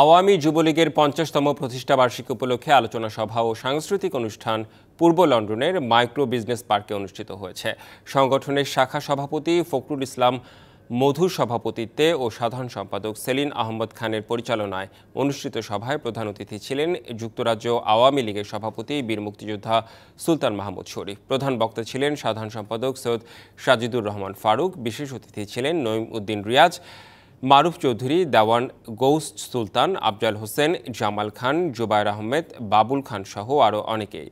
আওয়ামী যুবলীগের পঞ্চাশতম প্রতিষ্ঠা বার্ষিকী উপলক্ষে আলোচনা সভা ও সাংস্কৃতিক অনুষ্ঠান পূর্ব লন্ডনের মাইক্রো বিজনেস পার্কে অনুষ্ঠিত হয়েছে সংগঠনের শাখা সভাপতি ফখরুল ইসলাম মধুর সভাপতিত্বে ও সাধারণ সম্পাদক সেলিন আহমদ খানের পরিচালনায় অনুষ্ঠিত সভায় প্রধান অতিথি ছিলেন যুক্তরাজ্য আওয়ামী লীগের সভাপতি বীর মুক্তিযোদ্ধা সুলতান মাহমুদ শরীফ প্রধান বক্তা ছিলেন সাধারণ সম্পাদক সৈয়দ সাজিদুর রহমান ফারুক বিশেষ অতিথি ছিলেন নঈম উদ্দিন রিয়াজ মারুফ চৌধুরী দেওয়ান গৌস সুলতান আফজাল হোসেন জামাল খান জুবায়ের আহমেদ বাবুল খান সহ আরও অনেকেই